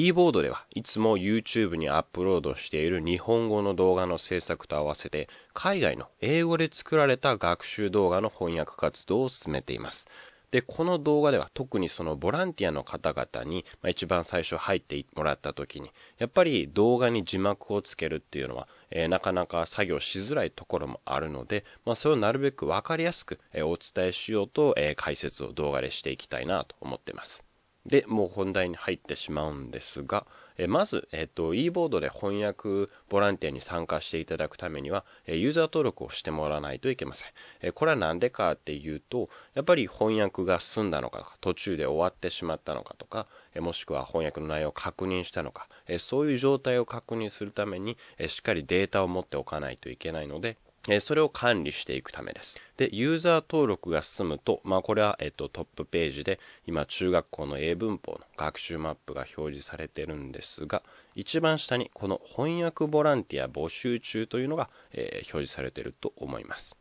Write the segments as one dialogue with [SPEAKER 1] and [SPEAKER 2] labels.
[SPEAKER 1] e ボードではいつも YouTube にアップロードしている日本語の動画の制作と合わせて海外の英語で作られた学習動画の翻訳活動を進めています。で、この動画では特にそのボランティアの方々に、まあ、一番最初入ってもらった時に、やっぱり動画に字幕をつけるっていうのは、えー、なかなか作業しづらいところもあるので、まあ、それをなるべく分かりやすく、えー、お伝えしようと、えー、解説を動画でしていきたいなと思ってます。で、もう本題に入ってしまうんですが、えまず、えっと、e ボードで翻訳ボランティアに参加していただくためには、えユーザー登録をしてもらわないといけません。えこれはなんでかっていうと、やっぱり翻訳が済んだのか途中で終わってしまったのかとか、えもしくは翻訳の内容を確認したのか、えそういう状態を確認するために、えしっかりデータを持っておかないといけないので、えそれを管理していくためです。で、ユーザー登録が進むと、まあ、これは、えっと、トップページで、今、中学校の英文法の学習マップが表示されてるんですが、一番下に、この翻訳ボランティア募集中というのが、えー、表示されてると思います。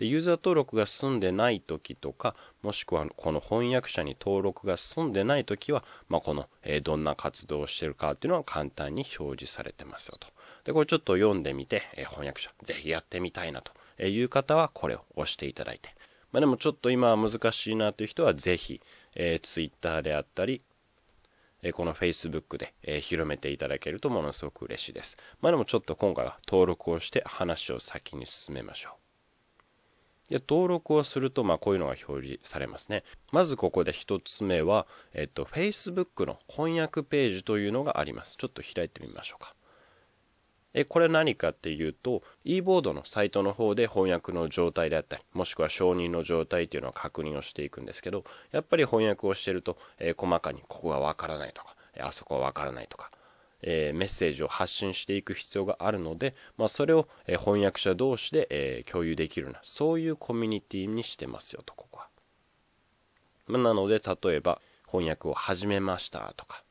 [SPEAKER 1] で、ユーザー登録が済んでない時とか、もしくはこの翻訳者に登録が済んでない時は、まあ、この、えー、どんな活動をしてるかっていうのは簡単に表示されてますよと。で、これちょっと読んでみて、えー、翻訳者、ぜひやってみたいなという方はこれを押していただいて。まあ、でもちょっと今は難しいなという人はぜひ、えー、Twitter であったり、えこの Facebook で、え広めていただけるとものすごく嬉しいです。まあ、でもちょっと今回は登録をして話を先に進めましょう。で、登録をすると、まあ、こういうのが表示されますね。まずここで一つ目は、えっと、Facebook の翻訳ページというのがあります。ちょっと開いてみましょうか。え、これ何かっていうと、e ボードのサイトの方で翻訳の状態であったり、もしくは承認の状態っていうのを確認をしていくんですけど、やっぱり翻訳をしてると、えー、細かにここがわからないとか、あそこはわからないとか、えー、メッセージを発信していく必要があるので、まあ、それを、え翻訳者同士で、えー、共有できるような、そういうコミュニティにしてますよと、ここは。まあ、なので、例えば、翻訳を始めましたとか、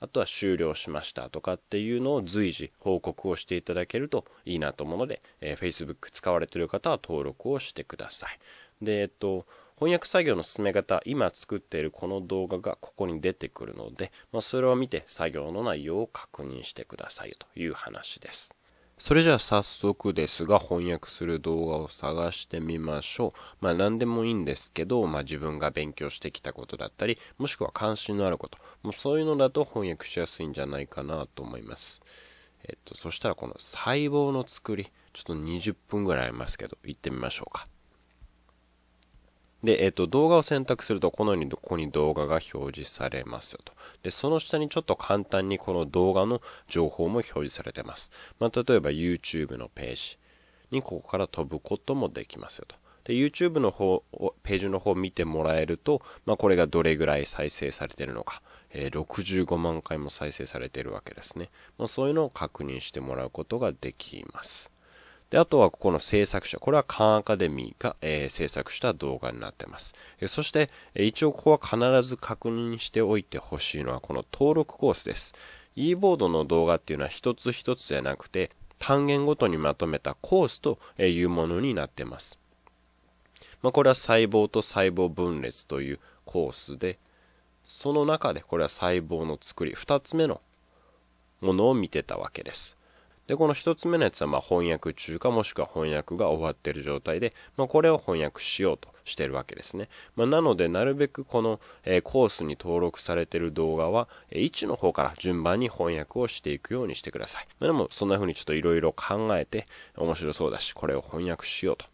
[SPEAKER 1] あとは終了しましたとかっていうのを随時報告をしていただけるといいなと思うので、えー、Facebook 使われている方は登録をしてください。で、えっと、翻訳作業の進め方、今作っているこの動画がここに出てくるので、まあ、それを見て作業の内容を確認してくださいよという話です。それじゃあ早速ですが翻訳する動画を探してみましょう。まあ何でもいいんですけど、まあ自分が勉強してきたことだったり、もしくは関心のあること、もうそういうのだと翻訳しやすいんじゃないかなと思います。えっと、そしたらこの細胞の作り、ちょっと20分ぐらいありますけど、行ってみましょうか。で、えっ、と、動画を選択すると、このようにここに動画が表示されますよと。で、その下にちょっと簡単にこの動画の情報も表示されてます。まあ、例えば YouTube のページにここから飛ぶこともできますよと。で、YouTube の方、ページの方を見てもらえると、まあ、これがどれぐらい再生されてるのか、えー、65万回も再生されてるわけですね。まあ、そういうのを確認してもらうことができます。で、あとはここの制作者、これはカンアカデミーが、えー、制作した動画になってます。えそして、え一応ここは必ず確認しておいてほしいのはこの登録コースです。e ボードの動画っていうのは一つ一つじゃなくて、単元ごとにまとめたコースというものになってます。まあ、これは細胞と細胞分裂というコースで、その中でこれは細胞の作り、二つ目のものを見てたわけです。で、この一つ目のやつは、まあ、翻訳中かもしくは翻訳が終わっている状態で、まあ、これを翻訳しようとしてるわけですね。まあ、なので、なるべくこの、えー、コースに登録されている動画は、えー、1の方から順番に翻訳をしていくようにしてください。まあ、でも、そんな風にちょっと色々考えて、面白そうだし、これを翻訳しようと。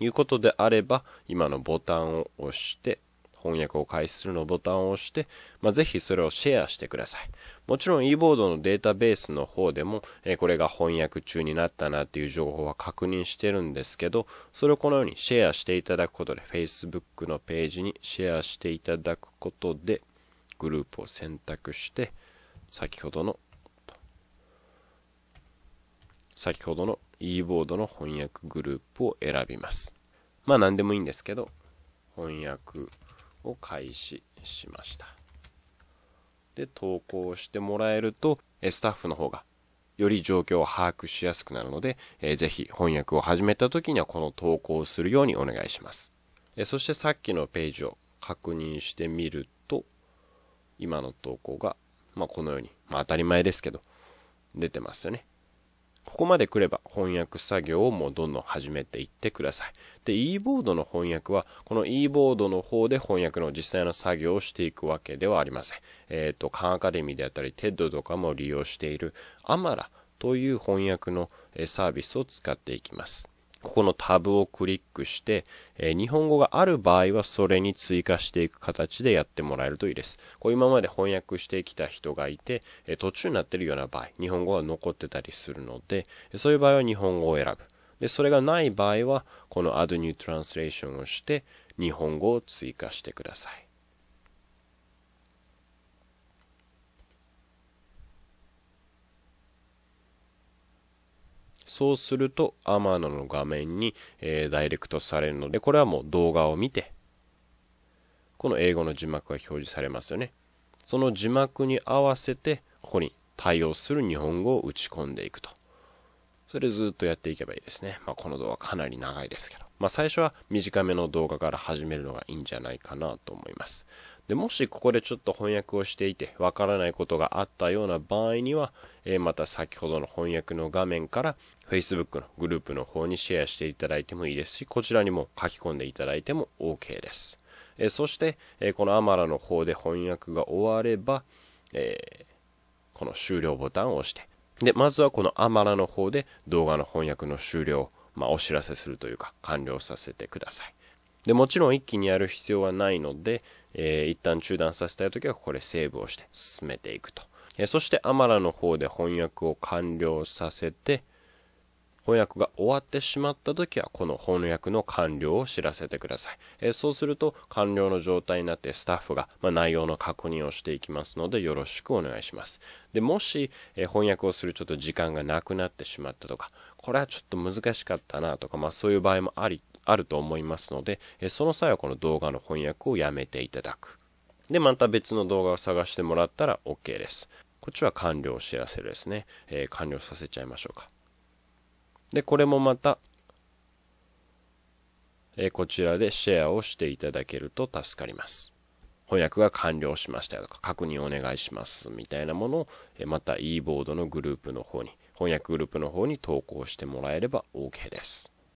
[SPEAKER 1] いうことであれば、今のボタンを押して、翻訳を開始するのボタンを押して、まあ、ぜひそれをシェアしてください。もちろん eboard のデータベースの方でも、えこれが翻訳中になったなっていう情報は確認してるんですけど、それをこのようにシェアしていただくことで、Facebook のページにシェアしていただくことで、グループを選択して、先ほどの、先ほどの eboard の翻訳グループを選びます。まあ何でもいいんですけど、翻訳を開始しましたで投稿してもらえるとスタッフの方がより状況を把握しやすくなるので、えー、ぜひ翻訳を始めた時にはこの投稿をするようにお願いします、えそしてさっきのページを確認してみると今の投稿が、まあ、このように、まあ、当たり前ですけど出てますよねここまで来れば翻訳作業をもうどんどん始めていってください。で、e ボードの翻訳は、この e ボードの方で翻訳の実際の作業をしていくわけではありません。えっ、ー、と、カンアカデミーであったり、TED とかも利用している Amara という翻訳のサービスを使っていきます。ここのタブをクリックして、えー、日本語がある場合はそれに追加していく形でやってもらえるといいです。こう今まで翻訳してきた人がいて、えー、途中になってるような場合、日本語が残ってたりするので、そういう場合は日本語を選ぶ。で、それがない場合は、この Add New Translation をして、日本語を追加してください。そうすると、アマノの画面に、えー、ダイレクトされるので、これはもう動画を見て、この英語の字幕が表示されますよね。その字幕に合わせて、ここに対応する日本語を打ち込んでいくと。それずっとやっていけばいいですね。まあ、この動画かなり長いですけど。まあ、最初は短めの動画から始めるのがいいんじゃないかなと思います。で、もしここでちょっと翻訳をしていてわからないことがあったような場合には、えー、また先ほどの翻訳の画面から Facebook のグループの方にシェアしていただいてもいいですし、こちらにも書き込んでいただいても OK です。えー、そして、えー、このアマラの方で翻訳が終われば、えこの終了ボタンを押して、で、まずはこのアマラの方で動画の翻訳の終了、まあ、お知らせするというか完了させてください。で、もちろん一気にやる必要はないので、えー、一旦中断させたい時はここでセーブをして進めていくと。えー、そしてアマラの方で翻訳を完了させて、翻訳が終わってしまった時はこの翻訳の完了を知らせてください、えー、そうすると完了の状態になってスタッフが、まあ、内容の確認をしていきますのでよろしくお願いしますでもし、えー、翻訳をするちょっと時間がなくなってしまったとかこれはちょっと難しかったなとか、まあ、そういう場合もありあると思いますので、その際はこの動画の翻訳をやめていただく。で、また別の動画を探してもらったら OK です。こっちは完了を知らせるですね。えー、完了させちゃいましょうか。で、これもまた、えー、こちらでシェアをしていただけると助かります。翻訳が完了しましたよとか、確認お願いしますみたいなものを、えまた e ボードのグループの方に、翻訳グループの方に投稿してもらえれば OK です。